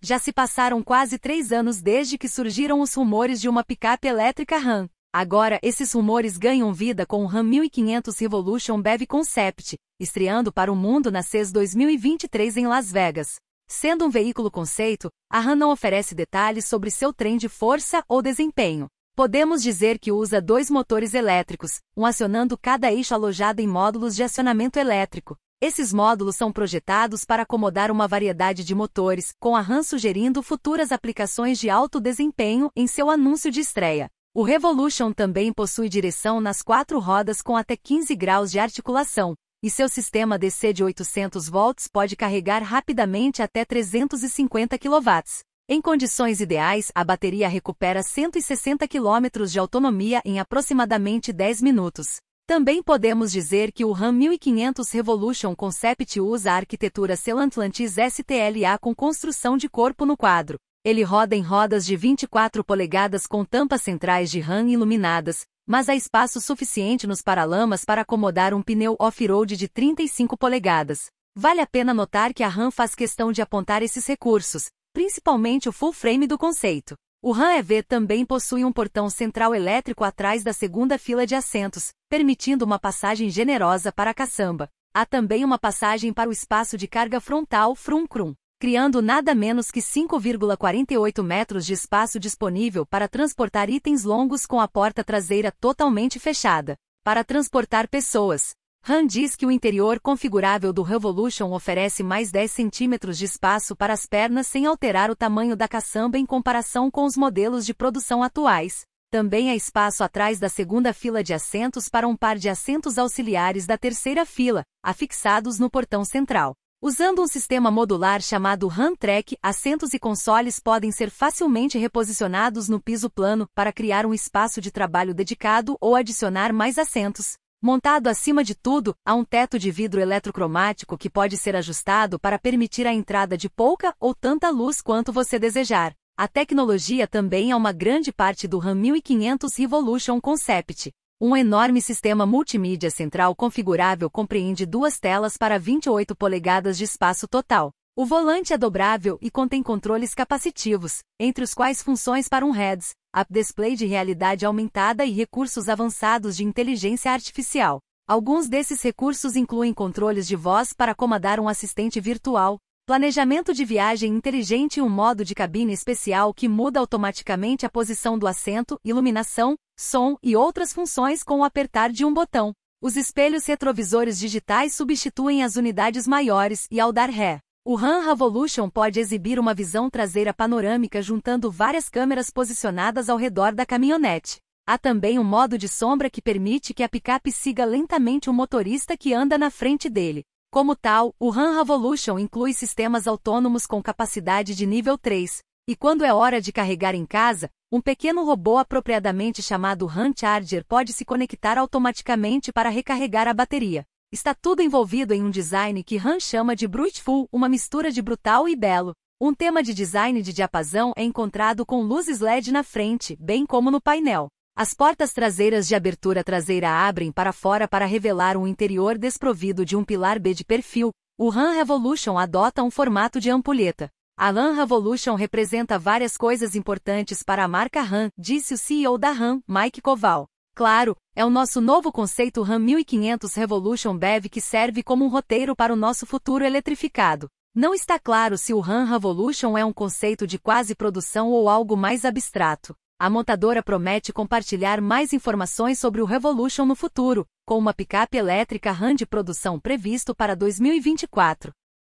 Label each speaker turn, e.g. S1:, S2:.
S1: Já se passaram quase três anos desde que surgiram os rumores de uma picape elétrica RAM. Agora, esses rumores ganham vida com o RAM 1500 Revolution BEV Concept, estreando para o mundo na CES 2023 em Las Vegas. Sendo um veículo conceito, a RAM não oferece detalhes sobre seu trem de força ou desempenho. Podemos dizer que usa dois motores elétricos, um acionando cada eixo alojado em módulos de acionamento elétrico. Esses módulos são projetados para acomodar uma variedade de motores, com a RAM sugerindo futuras aplicações de alto desempenho em seu anúncio de estreia. O Revolution também possui direção nas quatro rodas com até 15 graus de articulação, e seu sistema DC de 800 volts pode carregar rapidamente até 350 kW. Em condições ideais, a bateria recupera 160 km de autonomia em aproximadamente 10 minutos. Também podemos dizer que o RAM 1500 Revolution Concept usa a arquitetura Celantis STLA com construção de corpo no quadro. Ele roda em rodas de 24 polegadas com tampas centrais de RAM iluminadas, mas há espaço suficiente nos paralamas para acomodar um pneu off-road de 35 polegadas. Vale a pena notar que a RAM faz questão de apontar esses recursos, principalmente o full frame do conceito. O RAM EV também possui um portão central elétrico atrás da segunda fila de assentos, permitindo uma passagem generosa para a caçamba. Há também uma passagem para o espaço de carga frontal Frum-Crum, criando nada menos que 5,48 metros de espaço disponível para transportar itens longos com a porta traseira totalmente fechada. Para transportar pessoas, Han diz que o interior configurável do Revolution oferece mais 10 centímetros de espaço para as pernas sem alterar o tamanho da caçamba em comparação com os modelos de produção atuais. Também há espaço atrás da segunda fila de assentos para um par de assentos auxiliares da terceira fila, afixados no portão central. Usando um sistema modular chamado Han Trek, assentos e consoles podem ser facilmente reposicionados no piso plano para criar um espaço de trabalho dedicado ou adicionar mais assentos. Montado acima de tudo, há um teto de vidro eletrocromático que pode ser ajustado para permitir a entrada de pouca ou tanta luz quanto você desejar. A tecnologia também é uma grande parte do RAM 1500 Revolution Concept. Um enorme sistema multimídia central configurável compreende duas telas para 28 polegadas de espaço total. O volante é dobrável e contém controles capacitivos, entre os quais funções para um heads, app display de realidade aumentada e recursos avançados de inteligência artificial. Alguns desses recursos incluem controles de voz para comandar um assistente virtual, planejamento de viagem inteligente e um modo de cabine especial que muda automaticamente a posição do assento, iluminação, som e outras funções com o apertar de um botão. Os espelhos retrovisores digitais substituem as unidades maiores e ao dar ré o RAM Revolution pode exibir uma visão traseira panorâmica juntando várias câmeras posicionadas ao redor da caminhonete. Há também um modo de sombra que permite que a picape siga lentamente o motorista que anda na frente dele. Como tal, o RAM Revolution inclui sistemas autônomos com capacidade de nível 3, e quando é hora de carregar em casa, um pequeno robô apropriadamente chamado RAM Charger pode se conectar automaticamente para recarregar a bateria. Está tudo envolvido em um design que Han chama de Bruteful, uma mistura de brutal e belo. Um tema de design de diapasão é encontrado com luzes LED na frente, bem como no painel. As portas traseiras de abertura traseira abrem para fora para revelar um interior desprovido de um pilar B de perfil. O RAM Revolution adota um formato de ampulheta. A RAM Revolution representa várias coisas importantes para a marca RAM, disse o CEO da RAM, Mike Koval. Claro, é o nosso novo conceito RAM 1500 Revolution BEV que serve como um roteiro para o nosso futuro eletrificado. Não está claro se o RAM Revolution é um conceito de quase produção ou algo mais abstrato. A montadora promete compartilhar mais informações sobre o Revolution no futuro, com uma picape elétrica RAM de produção previsto para 2024.